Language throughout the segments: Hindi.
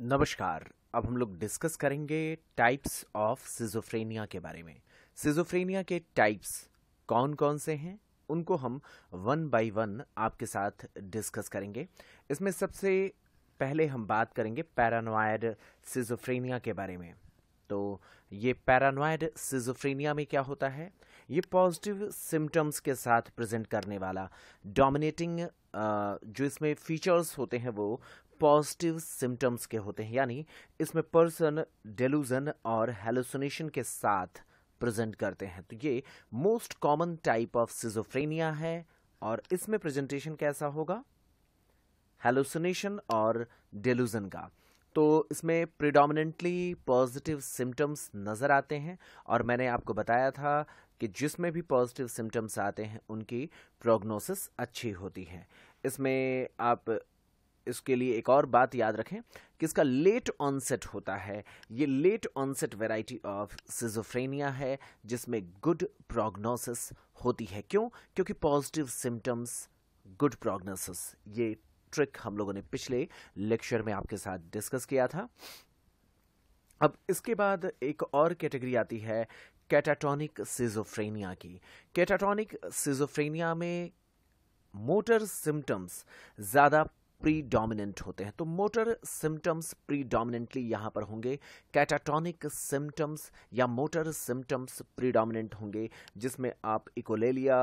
नमस्कार अब हम लोग डिस्कस करेंगे टाइप्स ऑफ सिजोफ्रेनिया के बारे में सिजोफ्रेनिया के टाइप्स कौन कौन से हैं उनको हम वन बाय वन आपके साथ डिस्कस करेंगे इसमें सबसे पहले हम बात करेंगे पैरानोयड सिजोफ्रेनिया के बारे में तो ये पैरानोयड सिजोफ्रेनिया में क्या होता है ये पॉजिटिव सिम्टम्स के साथ प्रेजेंट करने वाला डोमिनेटिंग जो इसमें फीचर्स होते हैं वो पॉजिटिव सिम्टम्स के होते हैं यानी इसमें पर्सन डेलूजन और हेलोसनेशन के साथ प्रेजेंट करते हैं तो ये most common type of schizophrenia है और इसमें प्रेजेंटेशन कैसा होगा हेलोसनेशन और डेलूजन का तो इसमें प्रिडोमिनेंटली पॉजिटिव सिम्टम्स नज़र आते हैं और मैंने आपको बताया था कि जिसमें भी पॉजिटिव सिम्टम्स आते हैं उनकी प्रोग्नोसिस अच्छी होती है इसमें आप इसके लिए एक और बात याद रखें कि इसका लेट ऑनसेट होता है ये late onset variety of schizophrenia है जिसमें गुड प्रोग्नोसिस होती है क्यों क्योंकि पॉजिटिव सिम्टम्स गुड प्रोग्नोसिस ये ट्रिक हम लोगों ने पिछले लेक्चर में आपके साथ डिस्कस किया था अब इसके बाद एक और कैटेगरी आती है कैटाटोनिक सिजोफ्रेनिया की कैटाटोनिक सिजोफ्रेनिया में मोटर सिम्टम्स ज़्यादा प्रीडोमिनेंट होते हैं तो मोटर सिम्टम्स प्रीडोमिनेंटली यहाँ पर होंगे कैटाटोनिक सिम्टम्स या मोटर सिम्टम्स प्रीडोमिनेंट होंगे जिसमें आप echolalia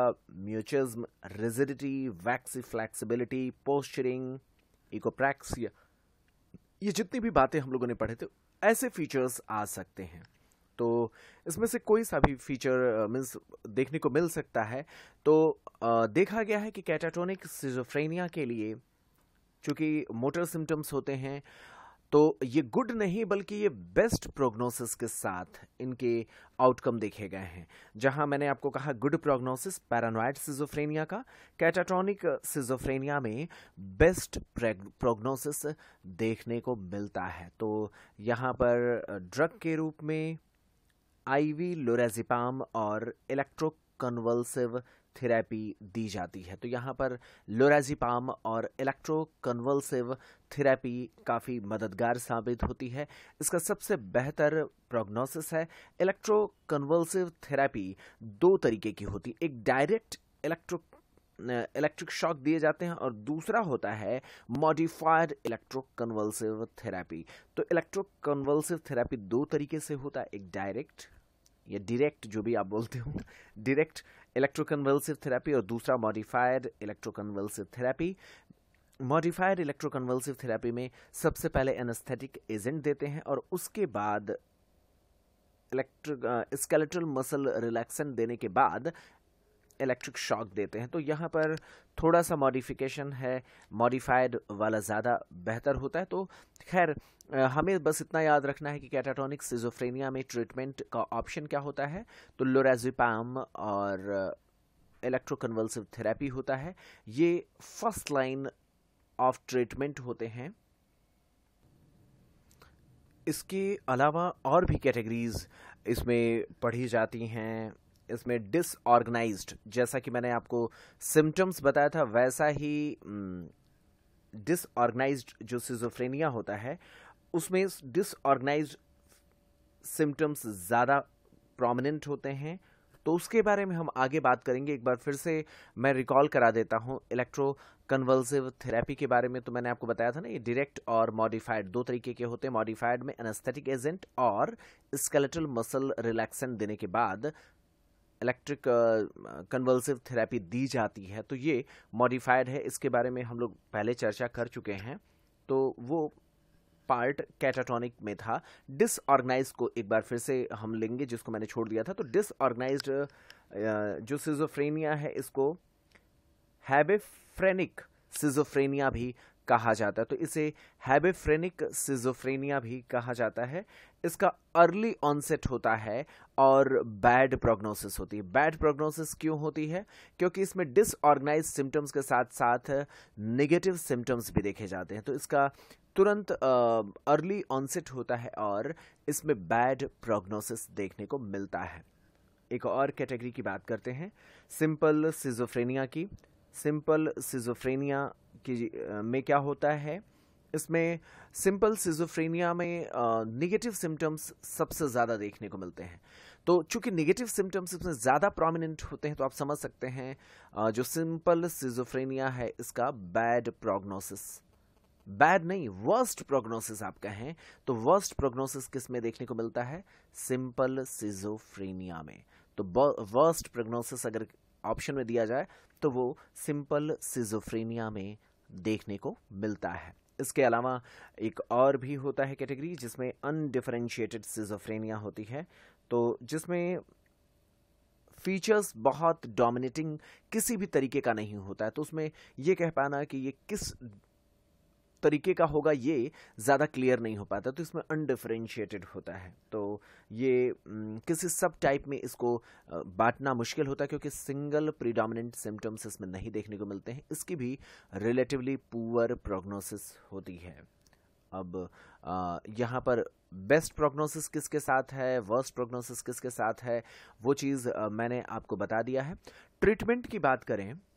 mutism rigidity waxy flexibility posturing echopraxia ये जितनी भी बातें हम लोगों ने पढ़े थे ऐसे फीचर्स आ सकते हैं तो इसमें से कोई सा भी फीचर मीन्स देखने को मिल सकता है तो आ, देखा गया है कि कैटाटोनिक सिजोफ्रेनिया के लिए चूँकि मोटर सिम्टम्स होते हैं तो ये गुड नहीं बल्कि ये बेस्ट प्रोग्नोसिस के साथ इनके आउटकम देखे गए हैं जहां मैंने आपको कहा गुड प्रोग्नोसिस पैरानोइड सिजोफ्रेनिया का कैटाटोनिक सिजोफ्रेनिया में बेस्ट प्रोग्नोसिस देखने को मिलता है तो यहां पर ड्रग के रूप में आईवी लोरेजिपाम और इलेक्ट्रोकन्वल्सिव थेरेपी दी जाती है तो यहाँ पर लोराजीपाम और इलेक्ट्रोकन्वल्सिव थेरेपी काफ़ी मददगार साबित होती है इसका सबसे बेहतर प्रोग्नोसिस है इलेक्ट्रोकन्वल्सिव थेरेपी दो तरीके की होती है एक डायरेक्ट इलेक्ट्रो इलेक्ट्रिक शॉक दिए जाते हैं और दूसरा होता है मॉडिफाइड इलेक्ट्रोकन्वल्सिव थेरेपी तो इलेक्ट्रोकन्वल्सिव थेरेपी दो तरीके से होता है एक डायरेक्ट या डायरेक्ट जो भी आप बोलते हो डायरेक्ट इलेक्ट्रोकन्वेल्सिव थेरेपी और दूसरा modified electroconvulsive therapy modified electroconvulsive therapy में सबसे पहले एनेस्थेटिक एजेंट देते हैं और उसके बाद इलेक्ट्रो स्केलेटल मसल रिलैक्सन देने के बाद इलेक्ट्रिक शॉक देते हैं तो यहाँ पर थोड़ा सा मॉडिफिकेशन है मॉडिफाइड वाला ज़्यादा बेहतर होता है तो खैर हमें बस इतना याद रखना है कि कैटाटोनिक सिजोफ्रेनिया में ट्रीटमेंट का ऑप्शन क्या होता है तो लोरेजिपाम और इलेक्ट्रोकन्वल्सिव थेरेपी होता है ये फर्स्ट लाइन ऑफ ट्रीटमेंट होते हैं इसके अलावा और भी कैटेगरीज इसमें पढ़ी जाती हैं इसमें डिसऑर्गेनाइज जैसा कि मैंने आपको सिम्टम्स बताया था वैसा ही डिसऑर्गेनाइज हम्म, जो सिजोफ्रेनिया होता है उसमें डिसऑर्गेनाइज सिम्टम्स ज़्यादा प्रोमिनेंट होते हैं तो उसके बारे में हम आगे बात करेंगे एक बार फिर से मैं रिकॉल करा देता हूँ इलेक्ट्रो कन्वल्सिव थेरेपी के बारे में तो मैंने आपको बताया था ना ये डायरेक्ट और मॉडिफाइड दो तरीके के होते हैं मॉडिफाइड में एनेस्थेटिक एजेंट और स्केलेटल मसल रिलैक्सेंट देने के बाद इलेक्ट्रिक कन्वल्सिव थेरेपी दी जाती है तो ये मॉडिफाइड है इसके बारे में हम लोग पहले चर्चा कर चुके हैं तो वो पार्ट कैटाटोनिक में था डिसऑर्गेनाइज को एक बार फिर से हम लेंगे जिसको मैंने छोड़ दिया था तो डिसऑर्गेनाइज uh, जो सिजोफ्रेनिया है इसको हैबेफ्रेनिक सिजोफ्रेनिया भी कहा जाता है तो इसे हैबेफ्रेनिक सिजोफ्रेनिया भी कहा जाता है इसका अर्ली ऑनसेट होता है और बैड प्रोग्नोसिस होती है बैड प्रोग्नोसिस क्यों होती है क्योंकि इसमें डिसऑर्गेनाइज सिम्टम्स के साथ साथ नेगेटिव सिम्टम्स भी देखे जाते हैं तो इसका तुरंत अर्ली ऑनसेट होता है और इसमें बैड प्रोग्नोसिस देखने को मिलता है एक और कैटेगरी की बात करते हैं सिंपल सिजोफ्रेनिया की सिंपल सिजोफ्रेनिया की में क्या होता है इसमें सिंपल सिजोफ्रेनिया में निगेटिव सिम्टम्स सबसे ज़्यादा देखने को मिलते हैं तो चूंकि निगेटिव सिम्टम्स इसमें ज़्यादा प्रोमिनेंट होते हैं तो आप समझ सकते हैं जो सिंपल सिजोफ्रेनिया है इसका बैड प्रोग्नोसिस बैड नहीं वर्स्ट प्रोग्नोसिस आप कहें तो वर्स्ट प्रोग्नोसिस किस में देखने को मिलता है सिंपल सिजोफ्रेनिया में तो वर्स्ट प्रोग्नोसिस अगर ऑप्शन में दिया जाए तो वो सिंपल सिजोफ्रेनिया में देखने को मिलता है इसके अलावा एक और भी होता है कैटेगरी जिसमें अनडिफ्रेंशिएटेड सिजोफ्रेनिया होती है तो जिसमें फीचर्स बहुत डोमिनेटिंग किसी भी तरीके का नहीं होता है तो उसमें यह कह पाना कि ये किस तरीके का होगा ये ज़्यादा क्लियर नहीं हो पाता तो इसमें अनडिफ्रेंशिएटेड होता है तो ये किसी सब टाइप में इसको बांटना मुश्किल होता है क्योंकि सिंगल प्रीडोमिनेंट सिम्टम्स इसमें नहीं देखने को मिलते हैं इसकी भी रिलेटिवली पुअर प्रोग्नोसिस होती है अब यहाँ पर बेस्ट प्रोग्नोसिस किसके साथ है वर्स्ट प्रोग्नोसिस किसके साथ है वो चीज़ मैंने आपको बता दिया है ट्रीटमेंट की बात करें